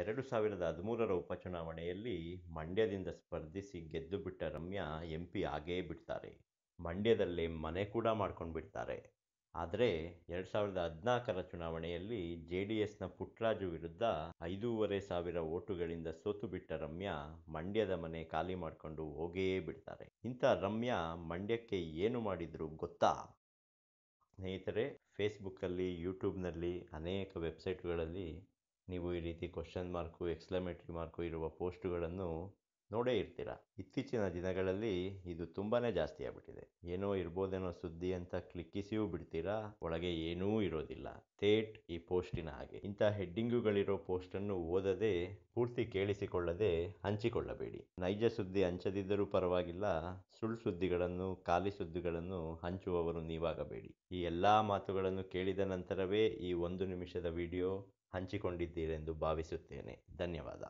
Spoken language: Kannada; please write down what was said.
ಎರಡು ಸಾವಿರದ ಹದಿಮೂರರ ಉಪಚುನಾವಣೆಯಲ್ಲಿ ಮಂಡ್ಯದಿಂದ ಸ್ಪರ್ಧಿಸಿ ಗೆದ್ದು ಬಿಟ್ಟ ರಮ್ಯಾ ಎಂ ಪಿ ಆಗೇ ಬಿಡ್ತಾರೆ ಮಂಡ್ಯದಲ್ಲೇ ಮನೆ ಕೂಡ ಮಾಡ್ಕೊಂಡು ಬಿಡ್ತಾರೆ ಆದರೆ ಎರಡು ಸಾವಿರದ ಹದಿನಾಲ್ಕರ ಚುನಾವಣೆಯಲ್ಲಿ ಜೆ ಡಿ ಎಸ್ನ ಪುಟ್ರಾಜು ವಿರುದ್ಧ ಐದೂವರೆ ಸಾವಿರ ಓಟುಗಳಿಂದ ಸೋತು ಬಿಟ್ಟ ರಮ್ಯಾ ಮಂಡ್ಯದ ಮನೆ ಖಾಲಿ ಮಾಡಿಕೊಂಡು ಹೋಗೇ ಬಿಡ್ತಾರೆ ಇಂಥ ರಮ್ಯಾ ಮಂಡ್ಯಕ್ಕೆ ಏನು ಮಾಡಿದ್ರು ಗೊತ್ತಾ ಸ್ನೇಹಿತರೆ ಫೇಸ್ಬುಕ್ಕಲ್ಲಿ ಯೂಟ್ಯೂಬ್ನಲ್ಲಿ ಅನೇಕ ವೆಬ್ಸೈಟ್ಗಳಲ್ಲಿ ನೀವು ಈ ರೀತಿ ಕ್ವಶನ್ ಮಾರ್ಕು ಎಕ್ಸ್ಲಮೇಟ್ರಿ ಮಾರ್ಕು ಇರುವ ಪೋಸ್ಟುಗಳನ್ನು ನೋಡೇ ಇರ್ತೀರ ಇತ್ತೀಚಿನ ದಿನಗಳಲ್ಲಿ ಇದು ತುಂಬಾ ಜಾಸ್ತಿ ಆಗ್ಬಿಟ್ಟಿದೆ ಏನೋ ಇರ್ಬೋದೇನೋ ಸುದ್ದಿ ಅಂತ ಕ್ಲಿಕ್ಕಿಸಿಯೂ ಬಿಡ್ತೀರಾ ಒಳಗೆ ಏನೂ ಇರೋದಿಲ್ಲ ಥೇಟ್ ಈ ಪೋಸ್ಟಿನ ಹಾಗೆ ಇಂಥ ಹೆಡ್ಡಿಂಗುಗಳಿರೋ ಪೋಸ್ಟನ್ನು ಓದದೆ ಪೂರ್ತಿ ಕೇಳಿಸಿಕೊಳ್ಳದೆ ಹಂಚಿಕೊಳ್ಳಬೇಡಿ ನೈಜ ಸುದ್ದಿ ಹಂಚದಿದ್ದರೂ ಪರವಾಗಿಲ್ಲ ಸುಳ್ಳು ಸುದ್ದಿಗಳನ್ನು ಖಾಲಿ ಸುದ್ದಿಗಳನ್ನು ಹಂಚುವವರು ನೀವಾಗಬೇಡಿ ಈ ಎಲ್ಲ ಮಾತುಗಳನ್ನು ಕೇಳಿದ ನಂತರವೇ ಈ ಒಂದು ನಿಮಿಷದ ವಿಡಿಯೋ ಹಂಚಿಕೊಂಡಿದ್ದೀರೆಂದು ಭಾವಿಸುತ್ತೇನೆ ಧನ್ಯವಾದ